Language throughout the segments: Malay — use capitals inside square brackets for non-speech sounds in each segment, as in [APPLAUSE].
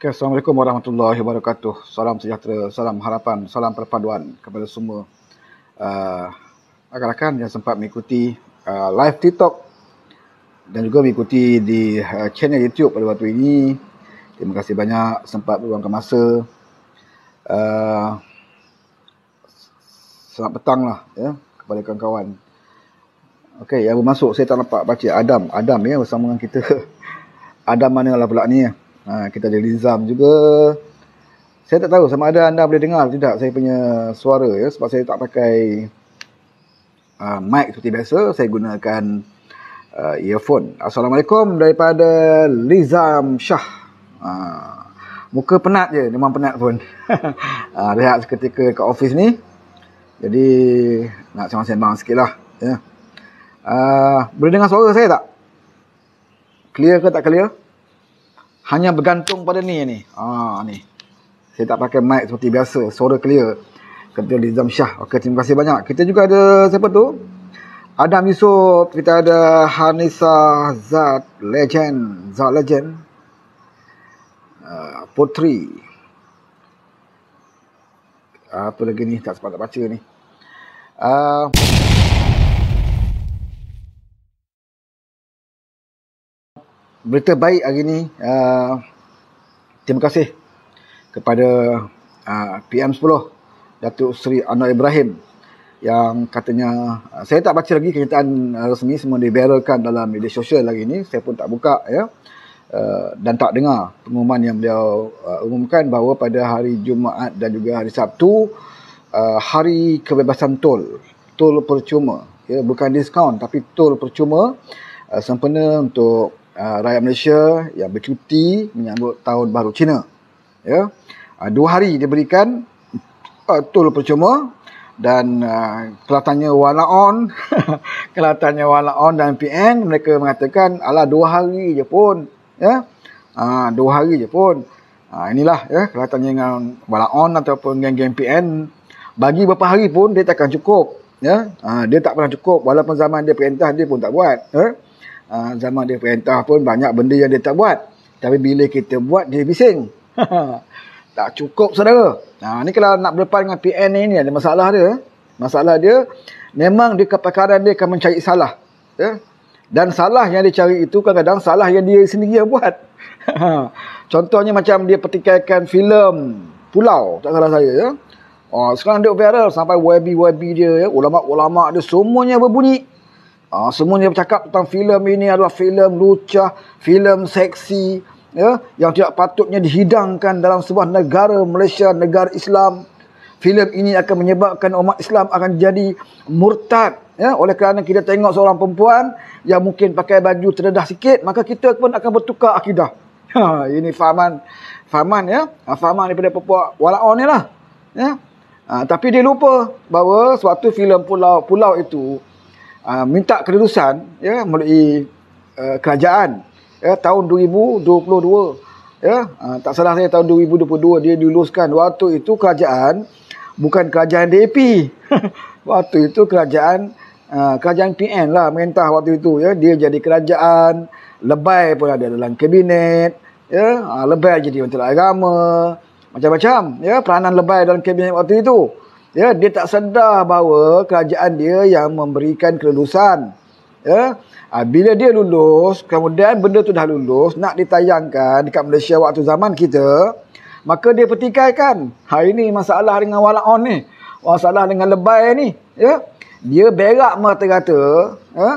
Okay, Assalamualaikum warahmatullahi wabarakatuh. Salam sejahtera, salam harapan, salam perpaduan kepada semua ah, rakan-rakan uh, yang sempat mengikuti uh, live TikTok dan juga mengikuti di uh, channel YouTube pada waktu ini. Terima kasih banyak sempat berluangkan masa. Uh, selamat petang lah ya, kepada kawan-kawan. Okey, yang masuk saya tak nampak baca Adam. Adam ya bersama dengan kita. [LAUGHS] Adam mana lah pula ni ya. Ha, kita ada Lizam juga. Saya tak tahu sama ada anda boleh dengar tidak saya punya suara ya sebab saya tak pakai uh, mic seperti biasa. Saya gunakan uh, earphone. Assalamualaikum daripada Lizam Shah. Uh, muka penat je, memang penat pun. uh, [LAUGHS] rehat seketika kat office ni. Jadi nak sembang-sembang sikit lah. Ya. Uh, boleh dengar suara saya tak? Clear ke tak clear? hanya bergantung pada ni ni. Ha ni. Saya tak pakai mic seperti biasa, suara clear. Kata Lizam Shah. Okey, terima kasih banyak. Kita juga ada siapa tu? Adam Yusof, kita ada Hanisa Zat Legend, Zat Legend. Uh, Putri. Apa lagi ni? Tak sempat nak baca ni. Uh, berita baik hari ni uh, terima kasih kepada uh, PM10 Datuk Seri Anwar Ibrahim yang katanya uh, saya tak baca lagi kenyataan uh, resmi semua diberalkan dalam media sosial hari ini. saya pun tak buka ya uh, dan tak dengar pengumuman yang beliau uh, umumkan bahawa pada hari Jumaat dan juga hari Sabtu uh, hari kebebasan tol tol percuma ya bukan diskaun tapi tol percuma uh, sempena untuk uh, rakyat Malaysia yang bercuti menyambut tahun baru Cina. Ya. Uh, dua hari diberikan uh, ah, tol percuma dan uh, kelatannya wala on [LAUGHS] kelatannya wala on dan PN mereka mengatakan ala dua hari je pun ya ah uh, dua hari je pun uh, inilah ya kelatannya dengan wala on ataupun dengan geng PN bagi beberapa hari pun dia takkan cukup ya uh, dia tak pernah cukup walaupun zaman dia perintah dia pun tak buat ya ha, zaman dia perintah pun banyak benda yang dia tak buat. Tapi bila kita buat, dia bising. [LAUGHS] tak cukup, saudara. Ha, ni kalau nak berdepan dengan PN ni, ni ada masalah dia. Eh. Masalah dia, memang dia kepakaran dia akan mencari salah. Ya? Dan salah yang dia cari itu kadang-kadang salah yang dia sendiri yang buat. [LAUGHS] Contohnya macam dia pertikaikan filem Pulau, tak salah saya. Ya? Oh, sekarang dia viral sampai webi webi dia, ya? ulama-ulama dia semuanya berbunyi. Ah uh, semuanya bercakap tentang filem ini adalah filem lucah, filem seksi ya yang tidak patutnya dihidangkan dalam sebuah negara Malaysia negara Islam. Filem ini akan menyebabkan umat Islam akan jadi murtad ya oleh kerana kita tengok seorang perempuan yang mungkin pakai baju terdedah sikit maka kita pun akan bertukar akidah. [LAUGHS] Ha ini Faman Faman ya. Ha, faman daripada Papua Walaon ni lah. Ya. Ha, tapi dia lupa bahawa suatu filem pulau pulau itu Ah, minta kelulusan ya melalui uh, kerajaan ya tahun 2022 ya uh, tak salah saya tahun 2022 dia diluluskan waktu itu kerajaan bukan kerajaan DAP [LAUGHS] waktu itu kerajaan uh, kerajaan PN lah mentah waktu itu ya dia jadi kerajaan lebay pun ada dalam kabinet ya uh, lebay jadi menteri agama macam-macam ya peranan lebay dalam kabinet waktu itu ya dia tak sedar bahawa kerajaan dia yang memberikan kelulusan ya ha, bila dia lulus kemudian benda tu dah lulus nak ditayangkan dekat Malaysia waktu zaman kita maka dia pertikaikan hari ni masalah dengan walaon ni masalah dengan lebay ni ya dia berak merata-rata ya ha,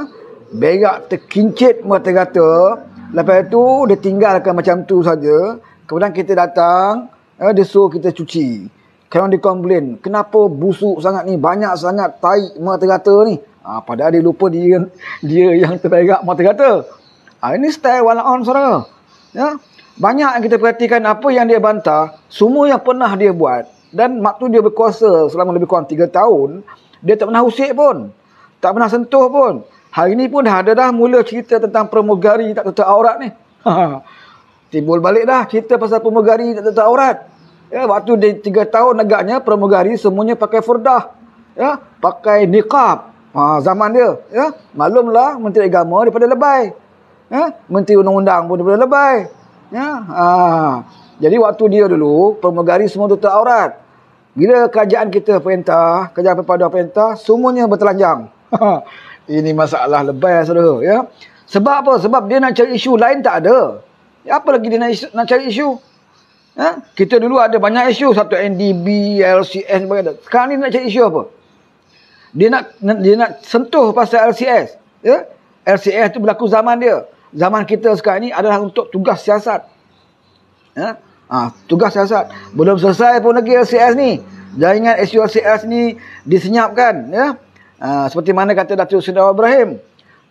berak terkincit merata-rata lepas tu dia tinggalkan macam tu saja kemudian kita datang ya, dia suruh kita cuci Kawan dia komplain kenapa busuk sangat ni banyak sangat tai mata rata ni ha, padahal dia lupa dia dia yang terperak mata rata ha, ah, ini stay one on saudara ya banyak yang kita perhatikan apa yang dia bantah semua yang pernah dia buat dan waktu dia berkuasa selama lebih kurang 3 tahun dia tak pernah usik pun tak pernah sentuh pun hari ini pun dah ada dah mula cerita tentang permugari tak tutup aurat ni [LAUGHS] timbul balik dah cerita pasal pemegari tak tutup aurat Ya, waktu dia tiga tahun agaknya pramugari semuanya pakai furdah. Ya, pakai niqab. Ha, zaman dia. Ya, maklumlah Menteri Agama daripada lebay. Ya, Menteri Undang-Undang pun daripada lebay. Ya, ha. Jadi waktu dia dulu, pramugari semua tutup aurat. Bila kerajaan kita perintah, kerajaan perpaduan perintah, semuanya bertelanjang. [LAUGHS] Ini masalah lebay saudara. Ya. Sebab apa? Sebab dia nak cari isu lain tak ada. Apa lagi dia nak, isu, nak cari isu? Ha? Kita dulu ada banyak isu. Satu NDB, LCS sebagainya. Sekarang ni nak cari isu apa? Dia nak dia nak sentuh pasal LCS. Ya? LCS tu berlaku zaman dia. Zaman kita sekarang ni adalah untuk tugas siasat. Ya? Ha, tugas siasat. Belum selesai pun lagi LCS ni. jaringan ingat isu LCS ni disenyapkan. Ya? Ha, seperti mana kata Datuk Sudara Ibrahim.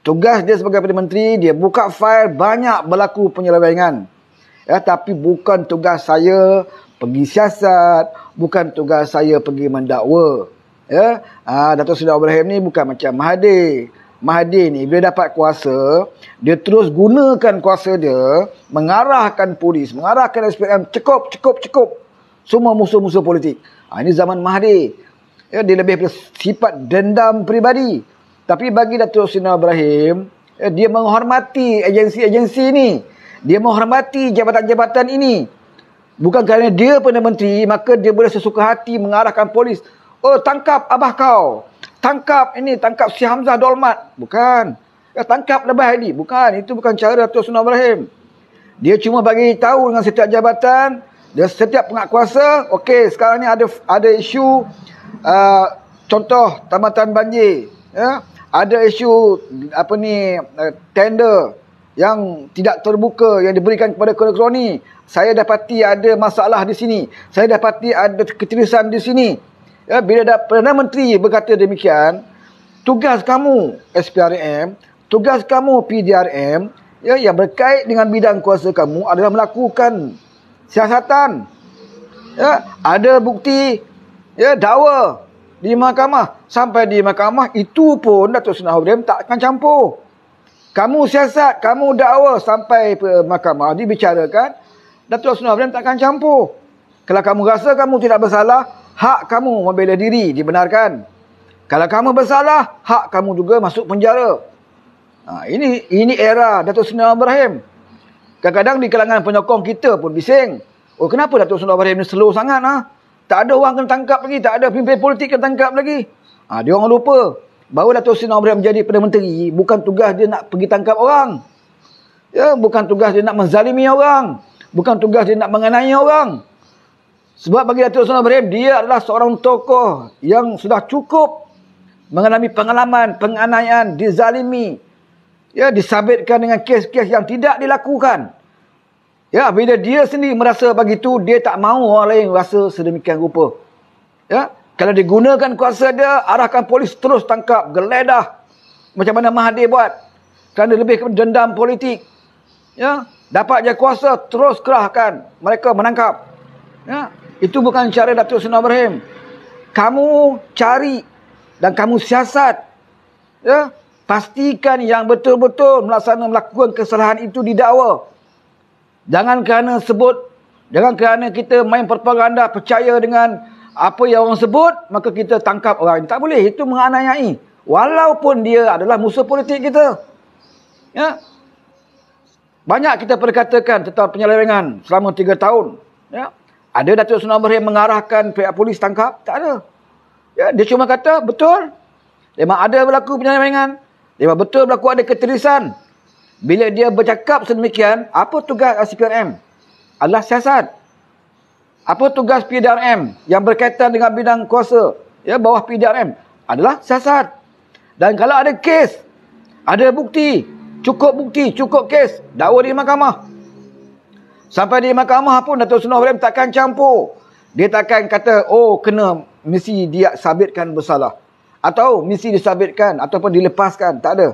Tugas dia sebagai Perdana Menteri, dia buka file banyak berlaku penyelewengan ya tapi bukan tugas saya pergi siasat bukan tugas saya pergi mendakwa ya ha, Datuk Seri Abraham ni bukan macam Mahathir Mahathir ni bila dapat kuasa dia terus gunakan kuasa dia mengarahkan polis mengarahkan SPM cukup cukup cukup semua musuh-musuh politik ha, ini zaman Mahathir ya, dia lebih sifat dendam peribadi tapi bagi Datuk Sina Ibrahim, ya, dia menghormati agensi-agensi ini dia menghormati jabatan-jabatan ini. Bukan kerana dia Perdana Menteri, maka dia boleh sesuka hati mengarahkan polis. Oh, tangkap abah kau. Tangkap ini, tangkap si Hamzah Dolmat. Bukan. Ya, tangkap lebah ini. Bukan. Itu bukan cara Datuk Sunnah Ibrahim. Dia cuma bagi tahu dengan setiap jabatan, dia setiap pengat kuasa, okey, sekarang ni ada ada isu uh, contoh tamatan banjir. Ya? Ada isu apa ni, uh, tender yang tidak terbuka yang diberikan kepada kroni-kroni. Saya dapati ada masalah di sini. Saya dapati ada ketirisan di sini. Ya, bila dah Perdana Menteri berkata demikian, tugas kamu SPRM, tugas kamu PDRM ya, yang berkait dengan bidang kuasa kamu adalah melakukan siasatan. Ya, ada bukti ya, dakwa di mahkamah. Sampai di mahkamah itu pun Datuk tak akan campur. Kamu siasat, kamu dakwa sampai eh, mahkamah. Dia bicarakan, Dato' Osnul Abdul takkan campur. Kalau kamu rasa kamu tidak bersalah, hak kamu membela diri, dibenarkan. Kalau kamu bersalah, hak kamu juga masuk penjara. Ha, ini ini era Dato' Osnul Ibrahim. Kadang-kadang di kalangan penyokong kita pun bising. Oh, kenapa Dato' Osnul Ibrahim ni slow sangat? Ha? Tak ada orang kena tangkap lagi, tak ada pimpin politik kena tangkap lagi. Ha, dia orang lupa. Barulah Tun Sina Abdul menjadi Perdana Menteri. Bukan tugas dia nak pergi tangkap orang. Ya, bukan tugas dia nak menzalimi orang. Bukan tugas dia nak menganai orang. Sebab bagi Datuk Sultan Ibrahim, dia adalah seorang tokoh yang sudah cukup mengalami pengalaman, penganaian, dizalimi. Ya, disabitkan dengan kes-kes yang tidak dilakukan. Ya, bila dia sendiri merasa begitu, dia tak mahu orang lain rasa sedemikian rupa. Ya, kalau digunakan kuasa dia, arahkan polis terus tangkap, geledah. Macam mana Mahathir buat. Kerana lebih kepada dendam politik. Ya? Dapat je kuasa, terus kerahkan. Mereka menangkap. Ya? Itu bukan cara Datuk Sunnah Ibrahim. Kamu cari dan kamu siasat. Ya? Pastikan yang betul-betul melaksanakan melakukan kesalahan itu didakwa. Jangan kerana sebut, jangan kerana kita main propaganda percaya dengan apa yang orang sebut maka kita tangkap orang tak boleh itu menganiayai walaupun dia adalah musuh politik kita ya banyak kita perkatakan tentang penyelewengan selama tiga tahun ya ada Datuk Sunan Amir yang mengarahkan pihak polis tangkap tak ada ya dia cuma kata betul memang ada berlaku penyelewengan memang betul berlaku ada ketirisan bila dia bercakap sedemikian apa tugas SPRM adalah siasat apa tugas PDRM yang berkaitan dengan bidang kuasa ya bawah PDRM adalah siasat. Dan kalau ada kes, ada bukti, cukup bukti, cukup kes, dakwa di mahkamah. Sampai di mahkamah pun Dato' Senor Ibrahim takkan campur. Dia takkan kata, oh kena misi dia sabitkan bersalah. Atau misi disabitkan ataupun dilepaskan. Tak ada.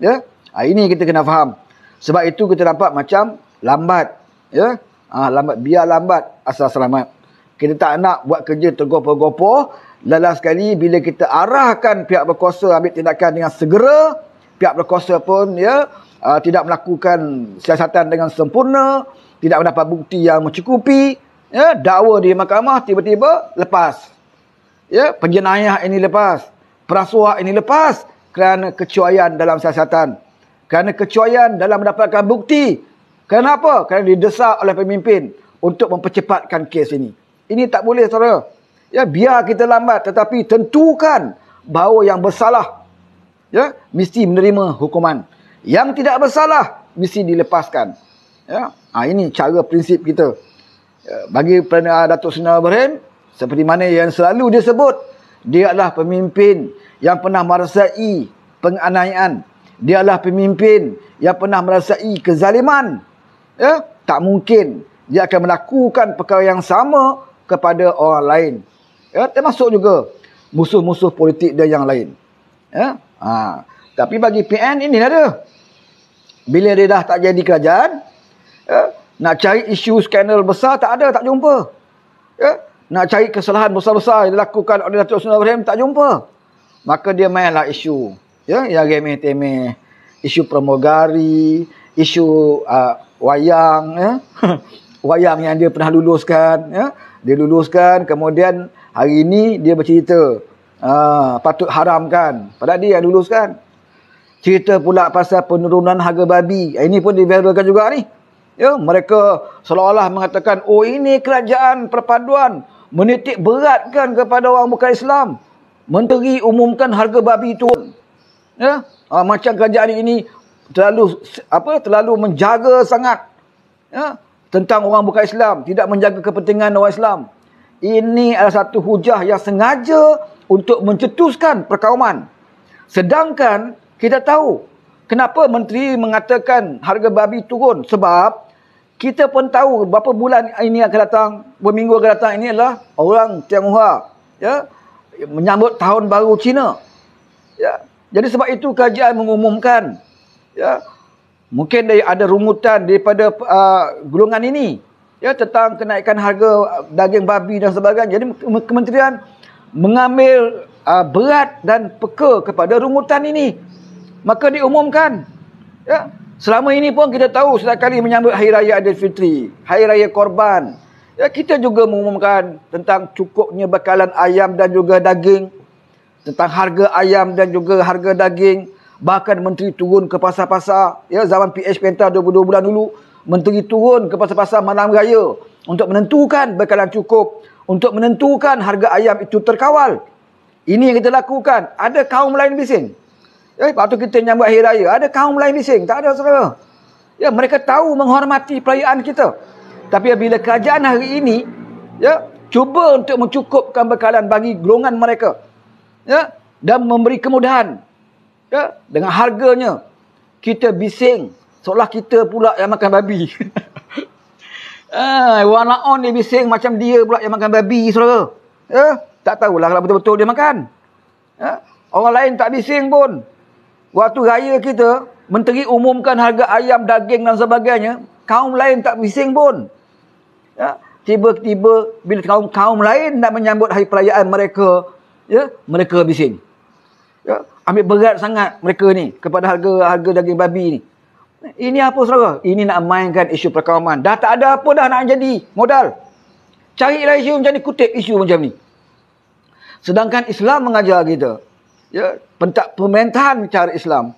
Ya? Ha, ini kita kena faham. Sebab itu kita dapat macam lambat. Ya? Ah, lambat biar lambat asal selamat. Kita tak nak buat kerja tergopoh-gopoh. Lelah sekali bila kita arahkan pihak berkuasa ambil tindakan dengan segera, pihak berkuasa pun ya uh, tidak melakukan siasatan dengan sempurna, tidak mendapat bukti yang mencukupi, ya dakwa di mahkamah tiba-tiba lepas. Ya, penjenayah ini lepas, perasuah ini lepas kerana kecuaian dalam siasatan. Kerana kecuaian dalam mendapatkan bukti Kenapa? Kerana didesak oleh pemimpin untuk mempercepatkan kes ini. Ini tak boleh, saudara. Ya, biar kita lambat tetapi tentukan bahawa yang bersalah ya, mesti menerima hukuman. Yang tidak bersalah mesti dilepaskan. Ya, ha, ini cara prinsip kita. Ya, bagi Perdana Datuk Seri Ibrahim, seperti mana yang selalu dia sebut, dia adalah pemimpin yang pernah merasai penganiayaan. Dia adalah pemimpin yang pernah merasai kezaliman ya tak mungkin dia akan melakukan perkara yang sama kepada orang lain ya termasuk juga musuh-musuh politik dia yang lain ya ha. tapi bagi PN ini ada bila dia dah tak jadi kerajaan ya nak cari isu skandal besar tak ada tak jumpa ya nak cari kesalahan besar-besar yang dilakukan oleh Datuk Seri Ibrahim tak jumpa maka dia mainlah isu ya yang remeh-temeh isu promogari isu uh, wayang ya [LAUGHS] wayang yang dia pernah luluskan ya dia luluskan kemudian hari ini dia bercerita aa, ah, patut haramkan padahal dia yang luluskan cerita pula pasal penurunan harga babi ah, ini pun diviralkan juga ni ya mereka seolah-olah mengatakan oh ini kerajaan perpaduan menitik beratkan kepada orang bukan Islam menteri umumkan harga babi turun ya aa, ah, macam kerajaan ini terlalu apa terlalu menjaga sangat ya tentang orang bukan Islam tidak menjaga kepentingan orang Islam ini adalah satu hujah yang sengaja untuk mencetuskan perkauman sedangkan kita tahu kenapa menteri mengatakan harga babi turun sebab kita pun tahu berapa bulan ini akan datang berminggu akan datang ini adalah orang Tionghoa ya menyambut tahun baru Cina ya jadi sebab itu kajian mengumumkan ya mungkin ada rumutan daripada uh, golongan ini ya tentang kenaikan harga uh, daging babi dan sebagainya jadi kementerian mengambil uh, berat dan peka kepada rumutan ini maka diumumkan ya selama ini pun kita tahu setiap kali menyambut hari raya Fitri, hari raya korban ya kita juga mengumumkan tentang cukupnya bekalan ayam dan juga daging tentang harga ayam dan juga harga daging Bahkan menteri turun ke pasar-pasar. Ya, zaman PH Pentah 22 bulan dulu. Menteri turun ke pasar-pasar malam raya. Untuk menentukan bekalan cukup. Untuk menentukan harga ayam itu terkawal. Ini yang kita lakukan. Ada kaum lain bising. Ya, lepas tu kita nyambut akhir raya. Ada kaum lain bising. Tak ada saudara. Ya, mereka tahu menghormati perayaan kita. Tapi bila kerajaan hari ini ya, cuba untuk mencukupkan bekalan bagi golongan mereka. Ya, dan memberi kemudahan ya dengan harganya kita bising seolah kita pula yang makan babi [LAUGHS] ah warna on dia bising macam dia pula yang makan babi saudara ya tak tahulah kalau betul-betul dia makan ya orang lain tak bising pun waktu raya kita menteri umumkan harga ayam daging dan sebagainya kaum lain tak bising pun ya tiba-tiba bila kaum kaum lain nak menyambut hari perayaan mereka ya mereka bising ya ambil berat sangat mereka ni kepada harga harga daging babi ni. Ini apa saudara? Ini nak mainkan isu perkawaman. Dah tak ada apa dah nak jadi modal. Carilah isu macam ni, kutip isu macam ni. Sedangkan Islam mengajar kita, ya, pentak pemerintahan cara Islam,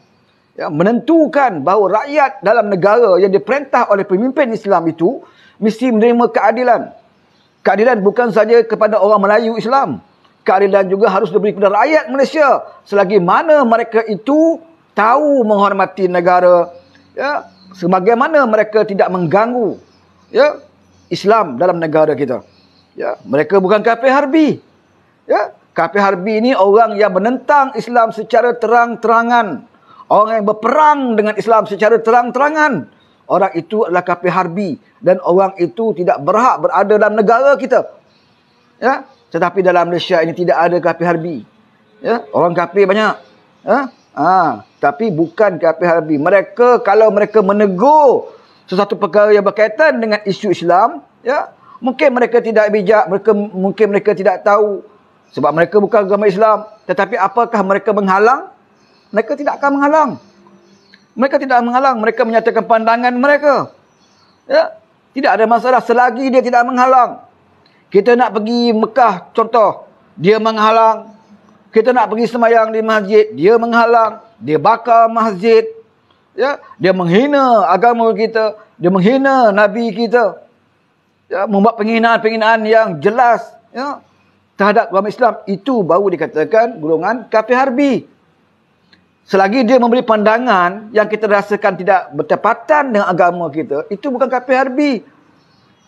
ya, menentukan bahawa rakyat dalam negara yang diperintah oleh pemimpin Islam itu, mesti menerima keadilan. Keadilan bukan saja kepada orang Melayu Islam, keadilan juga harus diberi kepada rakyat Malaysia selagi mana mereka itu tahu menghormati negara ya sebagaimana mereka tidak mengganggu ya Islam dalam negara kita ya mereka bukan kafir harbi ya kafir harbi ini orang yang menentang Islam secara terang-terangan orang yang berperang dengan Islam secara terang-terangan orang itu adalah kafir harbi dan orang itu tidak berhak berada dalam negara kita ya tetapi dalam Malaysia ini tidak ada kafir harbi. Ya? Orang kafir banyak. Ya? Ha. Tapi bukan kafir harbi. Mereka kalau mereka menegur sesuatu perkara yang berkaitan dengan isu Islam. Ya? Mungkin mereka tidak bijak. Mereka, mungkin mereka tidak tahu. Sebab mereka bukan agama Islam. Tetapi apakah mereka menghalang? Mereka tidak akan menghalang. Mereka tidak menghalang. Mereka menyatakan pandangan mereka. Ya? Tidak ada masalah selagi dia tidak menghalang. Kita nak pergi Mekah, contoh. Dia menghalang. Kita nak pergi semayang di masjid. Dia menghalang. Dia bakar masjid. Ya, Dia menghina agama kita. Dia menghina Nabi kita. Ya, membuat penghinaan-penghinaan yang jelas. Ya, terhadap agama Islam. Itu baru dikatakan golongan kafir harbi. Selagi dia memberi pandangan yang kita rasakan tidak bertepatan dengan agama kita. Itu bukan kafir harbi.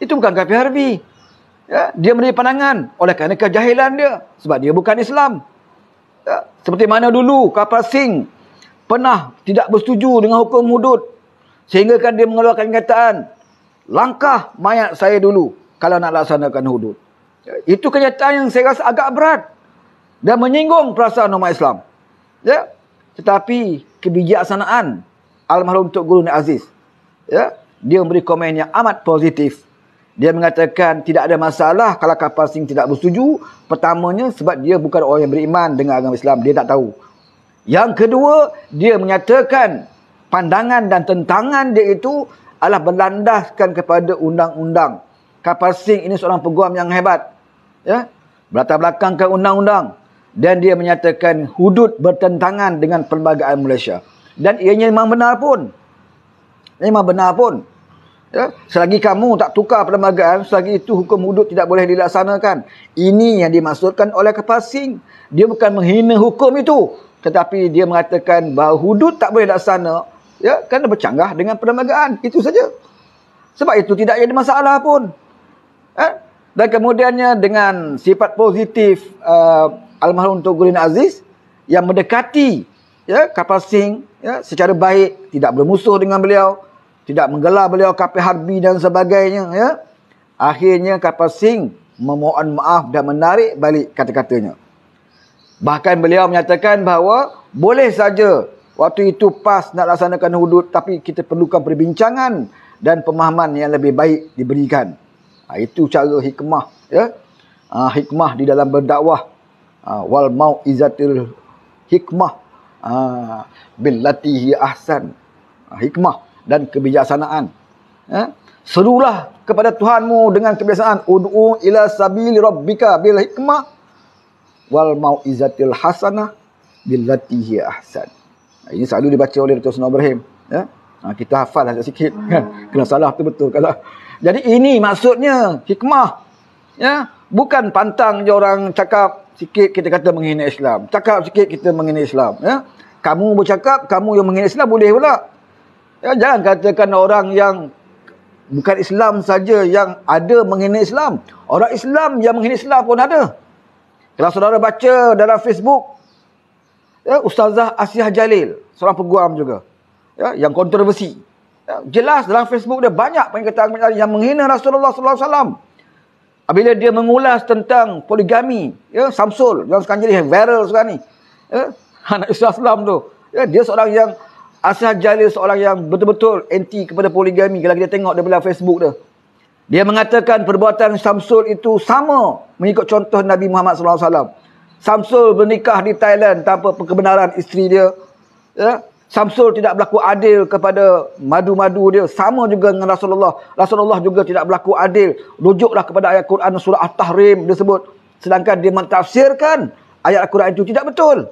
Itu bukan kafir harbi. Ya, dia menjadi pandangan oleh kerana kejahilan dia sebab dia bukan Islam. Ya, seperti mana dulu kapal sing pernah tidak bersetuju dengan hukum hudud sehingga kan dia mengeluarkan kenyataan langkah mayat saya dulu kalau nak laksanakan hudud. Ya, itu kenyataan yang saya rasa agak berat dan menyinggung perasaan umat Islam. Ya. Tetapi kebijaksanaan almarhum Tok Guru Nik Aziz ya dia memberi komen yang amat positif dia mengatakan tidak ada masalah kalau kapal asing tidak bersetuju. Pertamanya sebab dia bukan orang yang beriman dengan agama Islam. Dia tak tahu. Yang kedua, dia menyatakan pandangan dan tentangan dia itu adalah berlandaskan kepada undang-undang. Kapal asing ini seorang peguam yang hebat. Ya? Berlatar belakang ke undang-undang. Dan dia menyatakan hudud bertentangan dengan perlembagaan Malaysia. Dan ianya memang benar pun. Ini memang benar pun. Ya, selagi kamu tak tukar perlembagaan, selagi itu hukum hudud tidak boleh dilaksanakan. Ini yang dimaksudkan oleh kepasing. Dia bukan menghina hukum itu. Tetapi dia mengatakan bahawa hudud tak boleh dilaksana. Ya, kerana bercanggah dengan perlembagaan. Itu saja. Sebab itu tidak ada masalah pun. Eh? Dan kemudiannya dengan sifat positif uh, Almarhum Tok Gurin Aziz yang mendekati ya, kapal sing ya, secara baik, tidak bermusuh dengan beliau tidak menggelar beliau kapal harbi dan sebagainya ya akhirnya kapal sing memohon maaf dan menarik balik kata-katanya bahkan beliau menyatakan bahawa boleh saja waktu itu pas nak laksanakan hudud tapi kita perlukan perbincangan dan pemahaman yang lebih baik diberikan ha, itu cara hikmah ya ha, hikmah di dalam berdakwah ha, wal mau izatil hikmah ha, bil latihi ahsan ha, hikmah dan kebijaksanaan. Eh? Serulah kepada Tuhanmu dengan kebiasaan. Udu'u ila sabili rabbika bil hikmah wal mau'izatil hasanah billati hi ahsan. Ini selalu dibaca oleh Dr. Sunnah Ibrahim. Eh? Ha, kita hafal lah sikit. [LAUGHS] Kan? Kena salah tu betul. Kalau... Jadi ini maksudnya hikmah. Ya? Bukan pantang je orang cakap sikit kita kata menghina Islam. Cakap sikit kita menghina Islam. Ya? Kamu bercakap, kamu yang menghina Islam boleh pula. Ya, jangan katakan orang yang bukan Islam saja yang ada menghina Islam. Orang Islam yang menghina Islam pun ada. Kalau saudara baca dalam Facebook, ya, Ustazah Asiah Jalil, seorang peguam juga, ya, yang kontroversi. Ya, jelas dalam Facebook dia banyak penyakitan yang menghina Rasulullah Sallallahu SAW. Bila dia mengulas tentang poligami, ya, Samsul, yang sekarang jadi viral sekarang ni. Ya, [LAUGHS] anak Islam tu. Ya, dia seorang yang Asyar Jalil seorang yang betul-betul anti kepada poligami kalau kita tengok dia belakang Facebook dia. Dia mengatakan perbuatan Samsul itu sama mengikut contoh Nabi Muhammad SAW. Samsul bernikah di Thailand tanpa kebenaran isteri dia. Ya? Samsul tidak berlaku adil kepada madu-madu dia. Sama juga dengan Rasulullah. Rasulullah juga tidak berlaku adil. Rujuklah kepada ayat Quran surah At-Tahrim disebut. Sedangkan dia mentafsirkan ayat Al-Quran itu tidak betul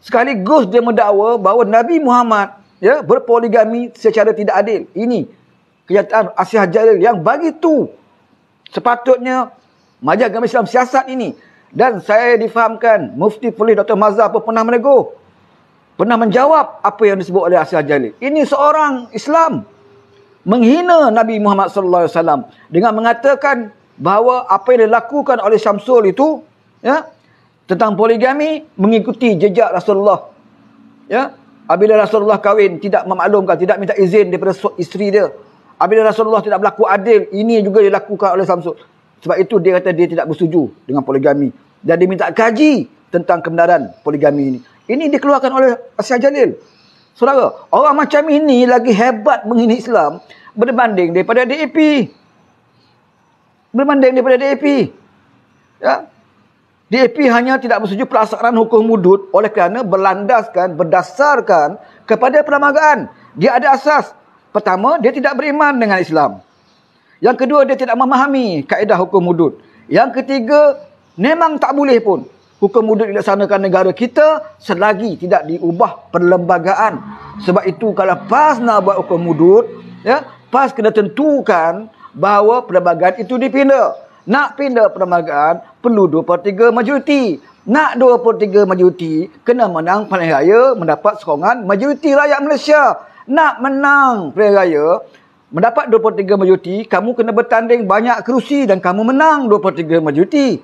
sekaligus dia mendakwa bahawa Nabi Muhammad ya berpoligami secara tidak adil. Ini kenyataan Asiah Jalil yang bagi tu sepatutnya majlis agama Islam siasat ini dan saya difahamkan mufti polis Dr. Mazhar pun pernah menegur pernah menjawab apa yang disebut oleh Asiah Jalil. Ini seorang Islam menghina Nabi Muhammad sallallahu alaihi wasallam dengan mengatakan bahawa apa yang dilakukan oleh Syamsul itu ya tentang poligami mengikuti jejak Rasulullah. Ya, apabila Rasulullah kahwin tidak memaklumkan, tidak minta izin daripada isteri dia. Apabila Rasulullah tidak berlaku adil, ini juga dilakukan oleh Samsul. Sebab itu dia kata dia tidak bersetuju dengan poligami. Dan dia minta kaji tentang kebenaran poligami ini. Ini dikeluarkan oleh Asyik Jalil. Saudara, orang macam ini lagi hebat menghina Islam berbanding daripada DAP. Berbanding daripada DAP. Ya, DAP hanya tidak bersetuju pelaksanaan hukum mudud oleh kerana berlandaskan, berdasarkan kepada perlembagaan. Dia ada asas. Pertama, dia tidak beriman dengan Islam. Yang kedua, dia tidak memahami kaedah hukum mudud. Yang ketiga, memang tak boleh pun hukum mudud dilaksanakan negara kita selagi tidak diubah perlembagaan. Sebab itu kalau PAS nak buat hukum mudud, ya, PAS kena tentukan bahawa perlembagaan itu dipindah. Nak pindah perlembagaan perlu 2/3 majoriti. Nak 2/3 majoriti kena menang pilihan raya mendapat sokongan majoriti rakyat Malaysia. Nak menang pilihan raya mendapat 2/3 majoriti kamu kena bertanding banyak kerusi dan kamu menang 2/3 majoriti.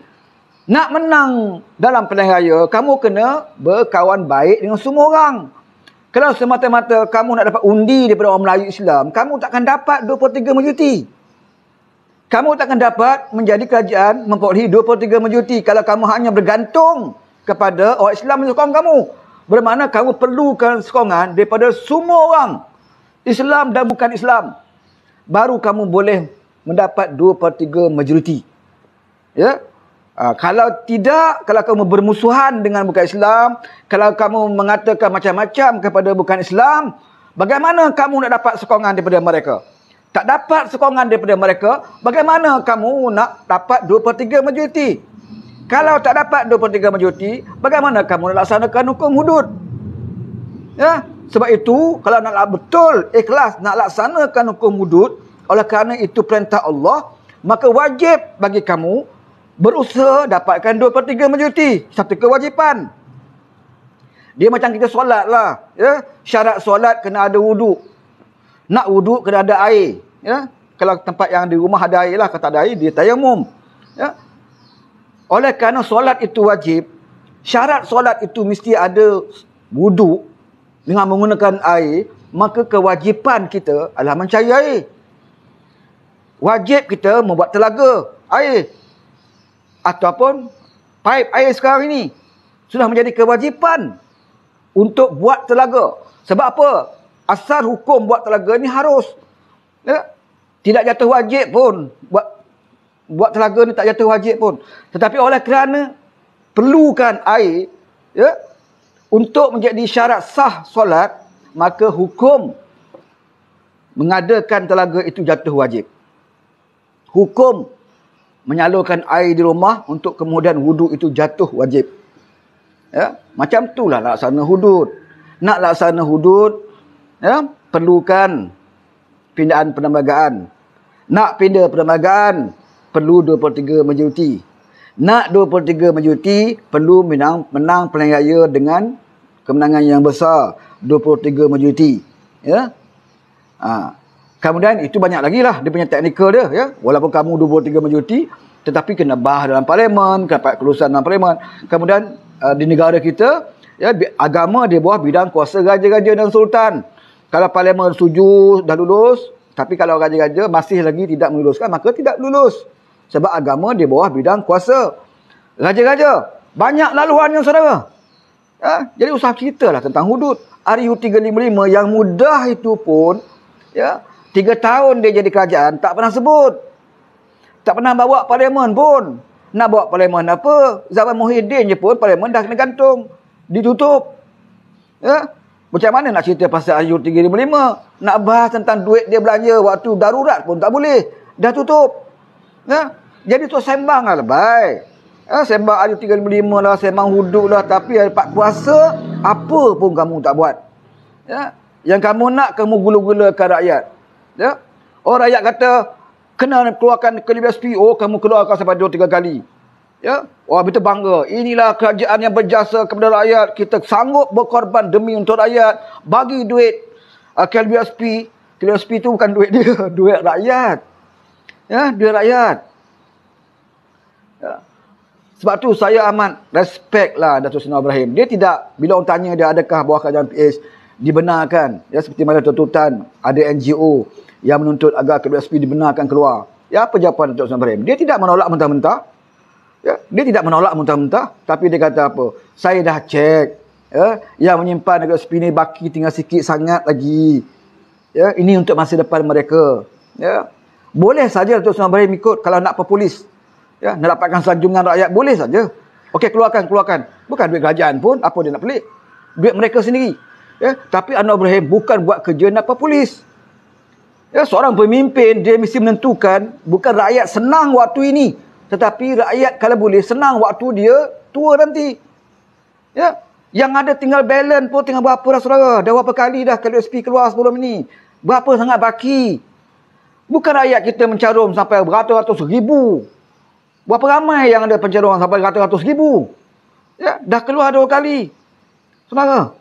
Nak menang dalam pilihan raya kamu kena berkawan baik dengan semua orang. Kalau semata-mata kamu nak dapat undi daripada orang Melayu Islam, kamu takkan dapat 2.3 majoriti. Kamu takkan dapat menjadi kerajaan memperolehi 23 majoriti kalau kamu hanya bergantung kepada orang Islam menyokong kamu. Bermakna kamu perlukan sokongan daripada semua orang Islam dan bukan Islam. Baru kamu boleh mendapat 2 per 3 majoriti. Ya? Uh, kalau tidak, kalau kamu bermusuhan dengan bukan Islam, kalau kamu mengatakan macam-macam kepada bukan Islam, bagaimana kamu nak dapat sokongan daripada mereka? tak dapat sokongan daripada mereka, bagaimana kamu nak dapat 2/3 majoriti? Kalau tak dapat 2/3 majoriti, bagaimana kamu nak laksanakan hukum hudud? Ya, sebab itu kalau nak lah betul ikhlas nak laksanakan hukum hudud, oleh kerana itu perintah Allah, maka wajib bagi kamu berusaha dapatkan 2/3 majoriti, satu kewajipan. Dia macam kita solat lah, ya, syarat solat kena ada wuduk. Nak wuduk kena ada air ya kalau tempat yang di rumah ada air lah kata ada air dia tayamum ya oleh kerana solat itu wajib syarat solat itu mesti ada wuduk dengan menggunakan air maka kewajipan kita adalah mencari air wajib kita membuat telaga air ataupun pipe air sekarang ini sudah menjadi kewajipan untuk buat telaga sebab apa asal hukum buat telaga ini harus Ya? Tidak jatuh wajib pun. Buat buat telaga ni tak jatuh wajib pun. Tetapi oleh kerana perlukan air ya, untuk menjadi syarat sah solat, maka hukum mengadakan telaga itu jatuh wajib. Hukum menyalurkan air di rumah untuk kemudian wudu itu jatuh wajib. Ya, macam itulah laksana hudud. Nak laksana hudud, ya, perlukan pindaan perlembagaan. Nak pindah perlembagaan, perlu 23 majoriti. Nak 23 majoriti, perlu menang, menang pilihan raya dengan kemenangan yang besar. 23 majoriti. Ya? Ha. Kemudian itu banyak lagi lah dia punya teknikal dia. Ya? Walaupun kamu 23 majoriti, tetapi kena bah dalam parlimen, kena dapat kelulusan dalam parlimen. Kemudian uh, di negara kita, ya, agama di bawah bidang kuasa raja-raja dan sultan. Kalau parlimen setuju dah lulus, tapi kalau raja-raja masih lagi tidak meluluskan, maka tidak lulus. Sebab agama di bawah bidang kuasa. Raja-raja, banyak laluan yang saudara. Ha? Jadi usah cerita lah tentang hudud. RU355 yang mudah itu pun, ya, tiga tahun dia jadi kerajaan, tak pernah sebut. Tak pernah bawa parlimen pun. Nak bawa parlimen apa? Zaman Muhyiddin je pun, parlimen dah kena gantung. Ditutup. Ya? Macam mana nak cerita pasal Ayu 355? Nak bahas tentang duit dia belanja waktu darurat pun tak boleh. Dah tutup. Ya? Jadi tu sembang lah lebay. Ya, sembang Ayu 355 lah, sembang hudud lah. Tapi Pak kuasa, apa pun kamu tak buat. Ya? Yang kamu nak, kamu gula-gulakan rakyat. Ya? Oh, rakyat kata, kena keluarkan ke LBSP. Oh, kamu keluarkan sampai dua tiga kali. Ya, wah kita bangga. Inilah kerajaan yang berjasa kepada rakyat. Kita sanggup berkorban demi untuk rakyat. Bagi duit uh, KLBSP. KLBSP itu bukan duit dia. [LAUGHS] Duit rakyat. Ya, duit rakyat. Ya. Sebab tu saya amat respect lah Dato' Sinar Ibrahim. Dia tidak, bila orang tanya dia adakah buah kerajaan PH dibenarkan. Ya, seperti mana tuntutan ada NGO yang menuntut agar KLBSP dibenarkan keluar. Ya, apa jawapan Dato' Sinar Ibrahim? Dia tidak menolak mentah-mentah. Ya, dia tidak menolak muntah-muntah tapi dia kata apa? Saya dah cek ya, yang menyimpan dekat spinner baki tinggal sikit sangat lagi. Ya, ini untuk masa depan mereka. Ya. Boleh saja Datuk Sunan Ibrahim ikut kalau nak populis. Ya, nak dapatkan sanjungan rakyat boleh saja. Okey, keluarkan, keluarkan. Bukan duit kerajaan pun, apa dia nak pelik? Duit mereka sendiri. Ya, tapi Anwar Ibrahim bukan buat kerja nak populis. Ya, seorang pemimpin dia mesti menentukan bukan rakyat senang waktu ini tetapi rakyat kalau boleh senang waktu dia tua nanti. Ya. Yang ada tinggal balance pun tinggal berapa dah saudara. Dah berapa kali dah kalau SP keluar sebelum ini. Berapa sangat baki. Bukan rakyat kita mencarum sampai beratus-ratus ribu. Berapa ramai yang ada pencarum sampai beratus-ratus ribu. Ya. Dah keluar dua kali. Saudara.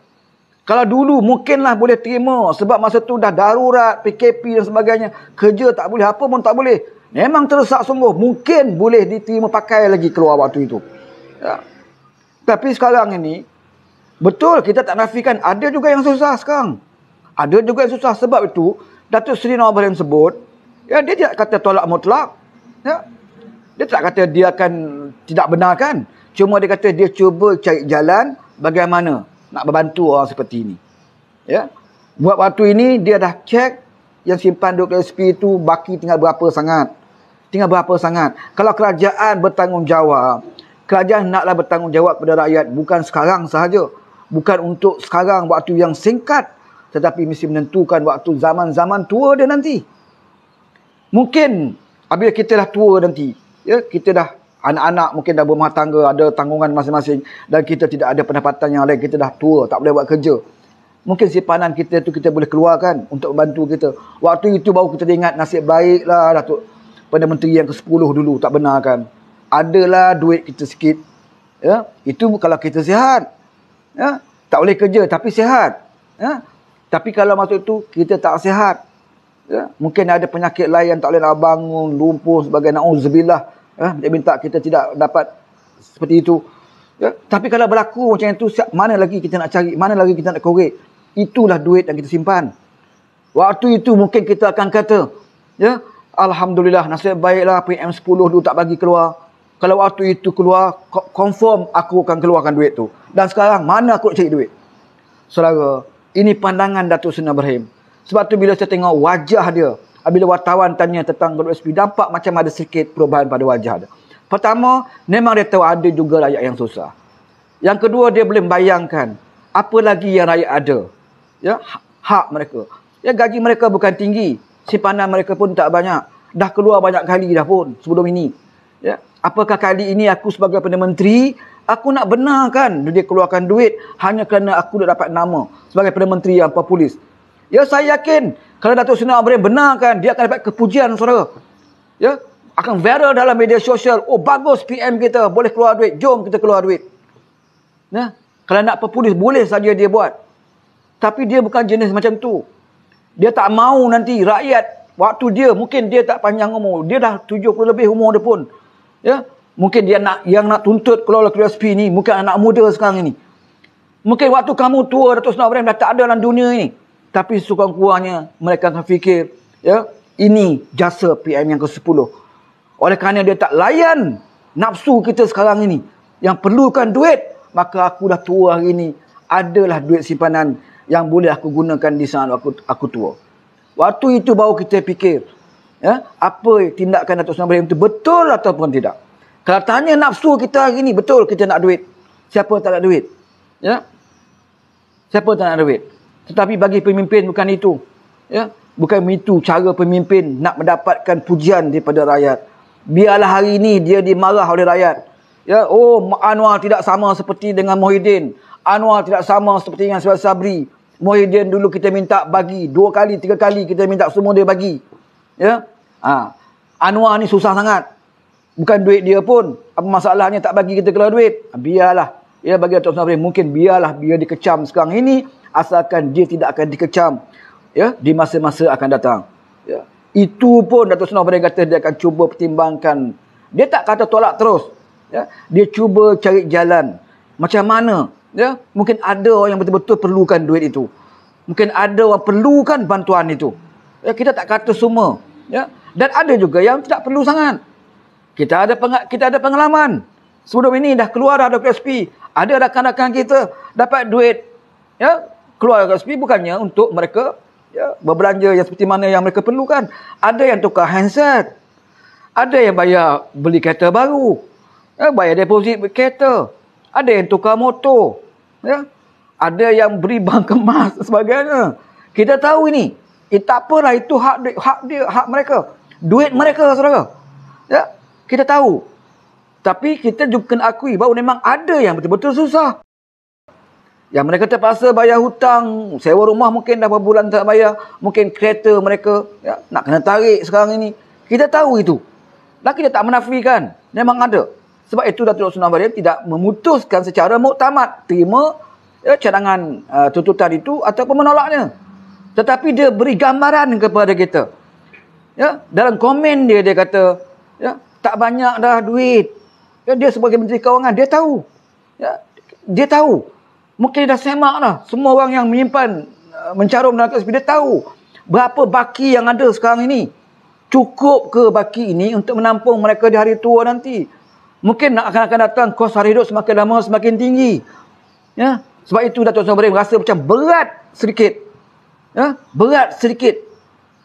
Kalau dulu mungkinlah boleh terima sebab masa tu dah darurat, PKP dan sebagainya. Kerja tak boleh, apa pun tak boleh. Memang terdesak sungguh. Mungkin boleh diterima pakai lagi keluar waktu itu. Ya. Tapi sekarang ini, betul kita tak nafikan ada juga yang susah sekarang. Ada juga yang susah. Sebab itu, Datuk Seri Nawab yang sebut, ya, dia tidak kata tolak mutlak. Ya. Dia tak kata dia akan tidak benarkan. Cuma dia kata dia cuba cari jalan bagaimana nak membantu orang seperti ini. Ya. Buat waktu ini, dia dah cek yang simpan duit KSP itu baki tinggal berapa sangat. Tinggal berapa sangat. Kalau kerajaan bertanggungjawab, kerajaan naklah bertanggungjawab pada rakyat bukan sekarang sahaja. Bukan untuk sekarang waktu yang singkat. Tetapi mesti menentukan waktu zaman-zaman tua dia nanti. Mungkin apabila kita dah tua nanti. ya Kita dah anak-anak mungkin dah berumah tangga ada tanggungan masing-masing. Dan kita tidak ada pendapatan yang lain. Kita dah tua tak boleh buat kerja mungkin simpanan kita tu kita boleh keluarkan untuk membantu kita. Waktu itu baru kita ingat nasib baiklah Datuk Perdana Menteri yang ke-10 dulu tak benarkan. Adalah duit kita sikit. Ya, itu kalau kita sihat. Ya, tak boleh kerja tapi sihat. Ya, tapi kalau masa itu kita tak sihat. Ya, mungkin ada penyakit lain yang tak boleh nak bangun, lumpuh sebagai na'udzubillah. Ya, dia minta kita tidak dapat seperti itu. Ya, tapi kalau berlaku macam itu, mana lagi kita nak cari? Mana lagi kita nak korek? itulah duit yang kita simpan. Waktu itu mungkin kita akan kata, ya, alhamdulillah nasib baiklah PM10 dulu tak bagi keluar. Kalau waktu itu keluar, confirm aku akan keluarkan duit tu. Dan sekarang mana aku cari duit? Saudara, ini pandangan Datuk Sina Ibrahim. Sebab tu bila saya tengok wajah dia, bila wartawan tanya tentang Gold SP, nampak macam ada sikit perubahan pada wajah dia. Pertama, memang dia tahu ada juga rakyat yang susah. Yang kedua, dia boleh bayangkan apa lagi yang rakyat ada ya hak mereka ya gaji mereka bukan tinggi simpanan mereka pun tak banyak dah keluar banyak kali dah pun sebelum ini ya apakah kali ini aku sebagai perdana menteri aku nak benarkan dia keluarkan duit hanya kerana aku dah dapat nama sebagai perdana menteri yang populis ya saya yakin kalau Datuk Seri Amrin benarkan dia akan dapat kepujian saudara ya akan viral dalam media sosial oh bagus PM kita boleh keluar duit jom kita keluar duit ya kalau nak populis boleh saja dia buat tapi dia bukan jenis macam tu. Dia tak mau nanti rakyat waktu dia mungkin dia tak panjang umur. Dia dah 70 lebih umur dia pun. Ya. Mungkin dia nak yang nak tuntut kelola KSP ni mungkin anak muda sekarang ini. Mungkin waktu kamu tua Datuk Sunan Ibrahim dah tak ada dalam dunia ini. Tapi sukan kuahnya mereka akan fikir ya, ini jasa PM yang ke-10. Oleh kerana dia tak layan nafsu kita sekarang ini yang perlukan duit, maka aku dah tua hari ini adalah duit simpanan yang boleh aku gunakan di saat aku, aku tua. Waktu itu baru kita fikir, ya, apa tindakan Datuk Sunan Ibrahim itu betul ataupun tidak. Kalau tanya nafsu kita hari ini, betul kita nak duit. Siapa tak nak duit? Ya? Siapa tak nak duit? Tetapi bagi pemimpin bukan itu. Ya? Bukan itu cara pemimpin nak mendapatkan pujian daripada rakyat. Biarlah hari ini dia dimarah oleh rakyat. Ya, oh Anwar tidak sama seperti dengan Muhyiddin. Anwar tidak sama seperti dengan Sabri. Muhyiddin dulu kita minta bagi. Dua kali, tiga kali kita minta semua dia bagi. Ya. Ha. Anwar ni susah sangat. Bukan duit dia pun. Apa masalahnya tak bagi kita keluar duit. Ha, biarlah. Ya bagi Datuk Sunafri. Mungkin biarlah biar dikecam sekarang ini. Asalkan dia tidak akan dikecam. Ya. Di masa-masa akan datang. Ya. Itu pun Datuk Sunafri kata dia akan cuba pertimbangkan. Dia tak kata tolak terus. Ya. Dia cuba cari jalan. Macam mana ya mungkin ada orang yang betul-betul perlukan duit itu mungkin ada orang perlukan bantuan itu ya kita tak kata semua ya dan ada juga yang tidak perlu sangat kita ada peng- kita ada pengalaman sebelum ini dah keluar dah WSP ada rakan-rakan kita dapat duit ya keluar WSP bukannya untuk mereka ya berbelanja yang seperti mana yang mereka perlukan ada yang tukar handset ada yang bayar beli kereta baru ya, bayar deposit kereta ada yang tukar motor ya ada yang beri bank kemas dan sebagainya kita tahu ini eh, tak apalah itu hak hak dia hak mereka duit mereka saudara ya kita tahu tapi kita juga kena akui bahawa memang ada yang betul-betul susah yang mereka terpaksa bayar hutang, sewa rumah mungkin dah beberapa bulan tak bayar, mungkin kereta mereka ya, nak kena tarik sekarang ini. Kita tahu itu. Lagi dia tak menafikan. Memang ada. Sebab itu Datuk Sunan Bariam tidak memutuskan secara muktamad terima ya, cadangan uh, tuntutan itu ataupun menolaknya. Tetapi dia beri gambaran kepada kita. Ya, dalam komen dia, dia kata, ya, tak banyak dah duit. Ya, dia sebagai Menteri Kewangan, dia tahu. Ya, dia tahu. Mungkin dah semak lah. Semua orang yang menyimpan, uh, mencarum dalam kasus, dia tahu. Berapa baki yang ada sekarang ini. Cukup ke baki ini untuk menampung mereka di hari tua nanti. Mungkin nak akan, akan datang kos hari hidup semakin lama semakin tinggi. Ya. Sebab itu Datuk Sun Ibrahim rasa macam berat sedikit. Ya, berat sedikit.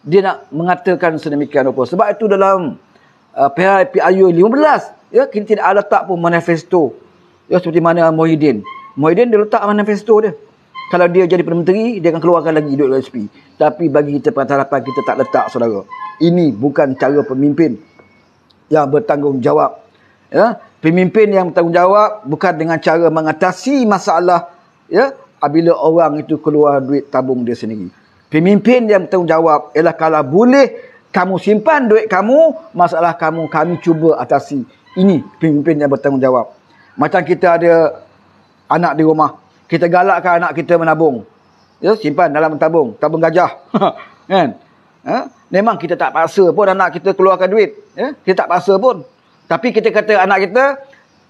Dia nak mengatakan sedemikian rupa. Sebab itu dalam uh, PIU 15, ya, kita tidak ada tak pun manifesto. Ya, seperti mana Mohidin. Mohidin dia letak manifesto dia. Kalau dia jadi Perdana Menteri, dia akan keluarkan lagi duit USP. Tapi bagi kita perantarapan, kita tak letak, saudara. Ini bukan cara pemimpin yang bertanggungjawab ya pemimpin yang bertanggungjawab bukan dengan cara mengatasi masalah ya apabila orang itu keluar duit tabung dia sendiri pemimpin yang bertanggungjawab ialah kalau boleh kamu simpan duit kamu masalah kamu kami cuba atasi ini pemimpin yang bertanggungjawab macam kita ada anak di rumah kita galakkan anak kita menabung ya simpan dalam tabung tabung gajah [LAUGHS] kan ya? memang kita tak paksa pun anak kita keluarkan duit ya kita tak paksa pun tapi kita kata anak kita,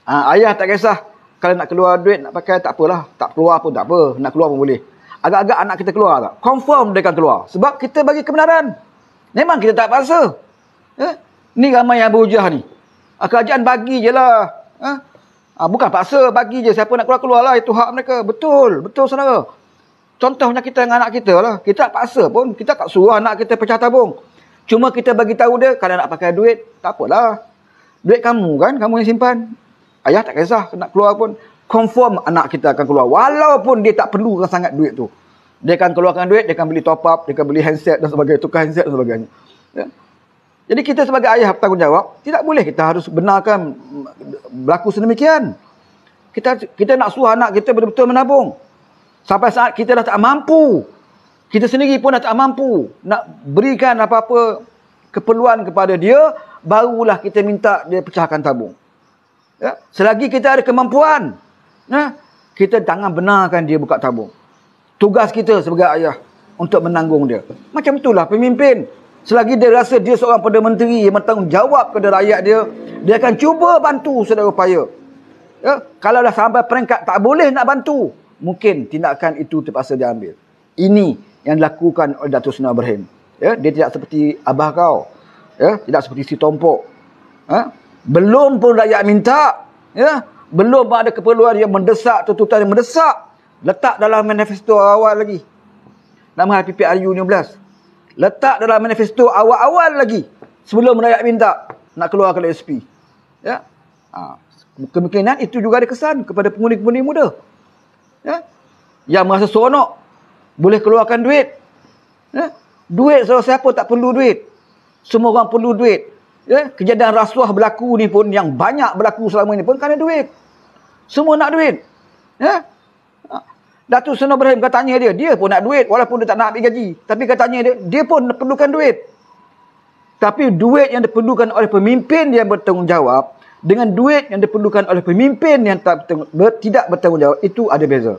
ah, ayah tak kisah. Kalau nak keluar duit, nak pakai, tak apalah. Tak keluar pun tak apa. Nak keluar pun boleh. Agak-agak anak kita keluar tak? Confirm dia akan keluar. Sebab kita bagi kebenaran. Memang kita tak paksa. Eh? Ni ramai yang berujah ni. Ah, kerajaan bagi je lah. Eh? Ah, bukan paksa, bagi je. Siapa nak keluar-keluar lah, itu hak mereka. Betul, betul saudara. Contohnya kita dengan anak kita lah. Kita tak paksa pun. Kita tak suruh anak kita pecah tabung. Cuma kita bagi tahu dia, kalau nak pakai duit, tak apalah duit kamu kan kamu yang simpan ayah tak kisah nak keluar pun confirm anak kita akan keluar walaupun dia tak perlu sangat duit tu dia akan keluarkan duit dia akan beli top up dia akan beli handset dan sebagainya tukar handset dan sebagainya ya? jadi kita sebagai ayah bertanggungjawab tidak boleh kita harus benarkan berlaku sedemikian kita kita nak suruh anak kita betul-betul menabung sampai saat kita dah tak mampu kita sendiri pun dah tak mampu nak berikan apa-apa keperluan kepada dia, barulah kita minta dia pecahkan tabung. Ya? Selagi kita ada kemampuan, ya? kita jangan benarkan dia buka tabung. Tugas kita sebagai ayah untuk menanggung dia. Macam itulah pemimpin. Selagi dia rasa dia seorang pada Menteri yang bertanggungjawab kepada rakyat dia, dia akan cuba bantu saudara upaya. Ya? Kalau dah sampai peringkat tak boleh nak bantu, mungkin tindakan itu terpaksa diambil. Ini yang dilakukan oleh Datuk Sina Berhem ya dia tidak seperti abah kau ya tidak seperti si tompok ya? Ha? belum pun rakyat minta ya belum ada keperluan yang mendesak tuntutan yang mendesak letak dalam manifesto awal lagi nama PPRU 19 letak dalam manifesto awal-awal lagi sebelum rakyat minta nak keluar ke SP ya ha. kemungkinan itu juga ada kesan kepada pengundi-pengundi muda ya yang merasa seronok boleh keluarkan duit ya Duit seorang siapa tak perlu duit. Semua orang perlu duit. Ya, kejadian rasuah berlaku ni pun yang banyak berlaku selama ini pun kerana duit. Semua nak duit. Ya? Datuk Seno Ibrahim katanya dia, dia pun nak duit walaupun dia tak nak ambil gaji. Tapi katanya dia, dia pun perlukan duit. Tapi duit yang diperlukan oleh pemimpin yang bertanggungjawab dengan duit yang diperlukan oleh pemimpin yang tak bertanggungjawab, tidak bertanggungjawab itu ada beza.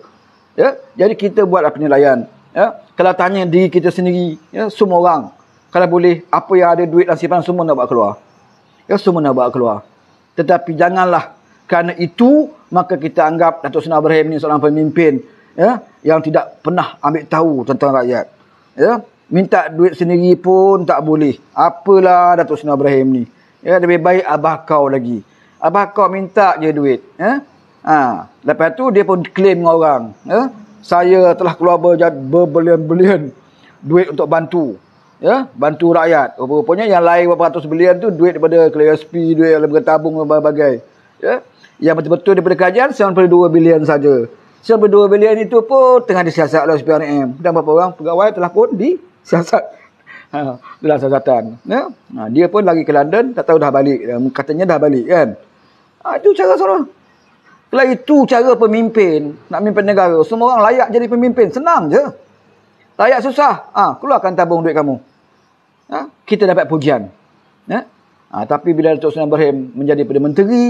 Ya? Jadi kita buatlah penilaian ya kalau tanya diri kita sendiri ya semua orang kalau boleh apa yang ada duit dan simpanan semua nak bawa keluar ya semua nak bawa keluar tetapi janganlah kerana itu maka kita anggap Datuk Sena Ibrahim ni seorang pemimpin ya yang tidak pernah ambil tahu tentang rakyat ya minta duit sendiri pun tak boleh apalah Datuk Sena Ibrahim ni ya lebih baik abah kau lagi abah kau minta je duit ya ha lepas tu dia pun claim dengan orang ya saya telah keluar berbelian-belian duit untuk bantu ya bantu rakyat rupanya yang lain berapa ratus belian tu duit daripada KLSP duit dalam daripada tabung dan sebagai ya yang betul-betul daripada kerajaan 92 bilion saja 92 bilion itu pun tengah disiasat oleh SPRM dan beberapa orang pegawai telah pun disiasat ha, dalam siasatan ya ha, dia pun lagi ke London tak tahu dah balik katanya dah balik kan ha, itu cara seorang lah itu cara pemimpin nak pimpin negara. Semua orang layak jadi pemimpin. Senang je. Layak susah. Ah, ha, keluarkan tabung duit kamu. Ha? Kita dapat pujian. Ya? Ha? Ha, tapi bila Datuk Sunan Ibrahim menjadi Perdana Menteri,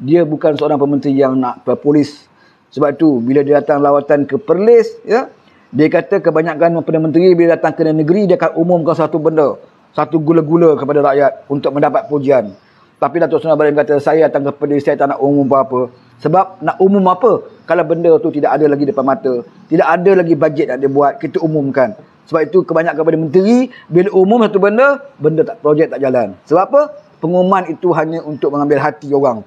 dia bukan seorang pementeri yang nak polis. Sebab tu bila dia datang lawatan ke Perlis, ya, dia kata kebanyakan Perdana Menteri bila datang ke negeri, dia akan umumkan satu benda. Satu gula-gula kepada rakyat untuk mendapat pujian. Tapi Datuk Sunan Ibrahim kata, saya datang ke Perlis, saya tak nak umum apa-apa. Sebab nak umum apa? Kalau benda tu tidak ada lagi depan mata. Tidak ada lagi bajet nak dia buat. Kita umumkan. Sebab itu kebanyakan kepada menteri. Bila umum satu benda. Benda tak projek tak jalan. Sebab apa? Pengumuman itu hanya untuk mengambil hati orang.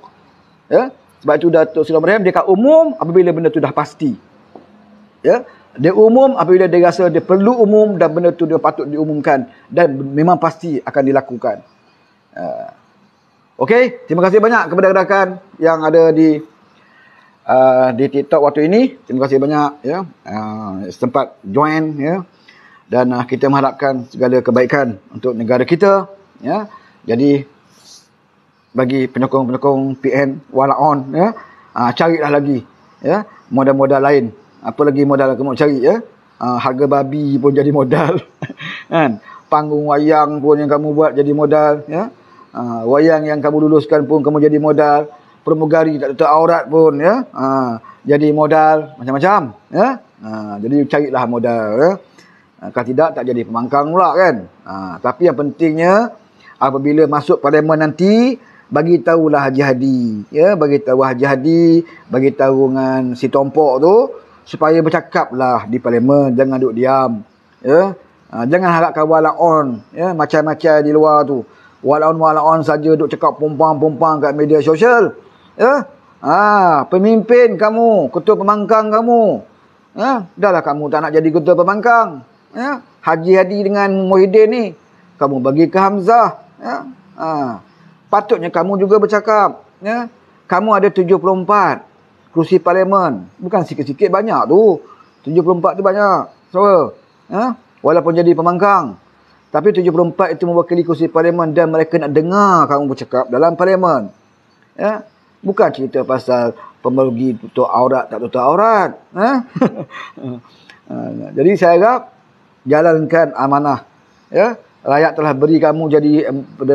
Ya? Sebab itu Dato' Sri Rahim. Dia kat umum apabila benda tu dah pasti. Ya? Dia umum apabila dia rasa dia perlu umum. Dan benda tu dia patut diumumkan. Dan memang pasti akan dilakukan. Uh. Okey, terima kasih banyak kepada rakan yang ada di uh, di TikTok waktu ini. Terima kasih banyak ya. Uh, sempat join ya. Dan uh, kita mengharapkan segala kebaikan untuk negara kita ya. Jadi bagi penyokong-penyokong PN Wala On ya. Uh, carilah lagi ya modal-modal lain. Apa lagi modal kamu cari ya? Uh, harga babi pun jadi modal. [LAUGHS] kan? Panggung wayang pun yang kamu buat jadi modal ya. Uh, wayang yang kamu luluskan pun kamu jadi modal permugari tak tutup aurat pun ya ha, jadi modal macam-macam ya ha, jadi carilah modal ya ha, kalau tidak tak jadi pemangkang pula kan ha, tapi yang pentingnya apabila masuk parlimen nanti bagi tahulah Haji Hadi ya bagi tahu Haji Hadi bagi tahu dengan si Tompok tu supaya bercakaplah di parlimen jangan duduk diam ya ha, jangan harapkan walaon ya macam-macam di luar tu walaon walaon saja duk cakap pompang-pompang kat media sosial ya ah pemimpin kamu ketua pemangkang kamu ya dahlah kamu tak nak jadi ketua pemangkang ya haji hadi dengan muhyiddin ni kamu bagi ke hamzah ya ah patutnya kamu juga bercakap ya kamu ada 74 kursi parlimen bukan sikit-sikit banyak tu 74 tu banyak so ya walaupun jadi pemangkang tapi 74 itu mewakili kursi parlimen dan mereka nak dengar kamu bercakap dalam parlimen. Ya? Bukan cerita pasal pemergi tutup aurat tak tutup aurat. Ha? [LAUGHS] ha? Jadi saya harap jalankan amanah. Ya? Rakyat telah beri kamu jadi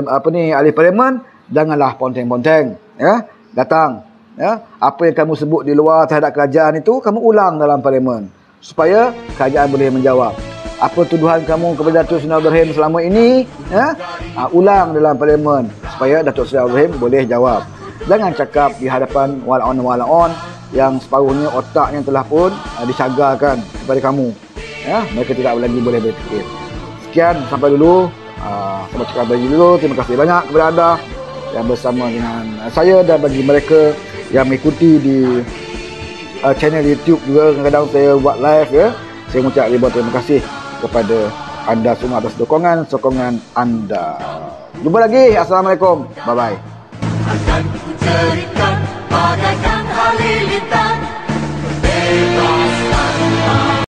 apa ni ahli parlimen, janganlah ponteng-ponteng. Ya? Datang. Ya? Apa yang kamu sebut di luar terhadap kerajaan itu, kamu ulang dalam parlimen. Supaya kerajaan boleh menjawab. Apa tuduhan kamu kepada Datuk Seri Ibrahim selama ini, ya? Ha, ulang dalam parlimen supaya Datuk Seri Ibrahim boleh jawab jangan cakap di hadapan walaun-walaun yang separuhnya otaknya telah pun uh, disagarkan kepada kamu ya mereka tidak lagi boleh berfikir sekian sampai dulu uh, ah, sama cakap bagi dulu terima kasih banyak kepada anda yang bersama dengan eh, saya dan bagi mereka yang mengikuti di uh, channel YouTube juga kadang-kadang saya buat live ya saya mengucap ribuan terima kasih kepada anda semua atas sokongan sokongan anda jumpa lagi assalamualaikum bye bye cerita bagaikan halilintar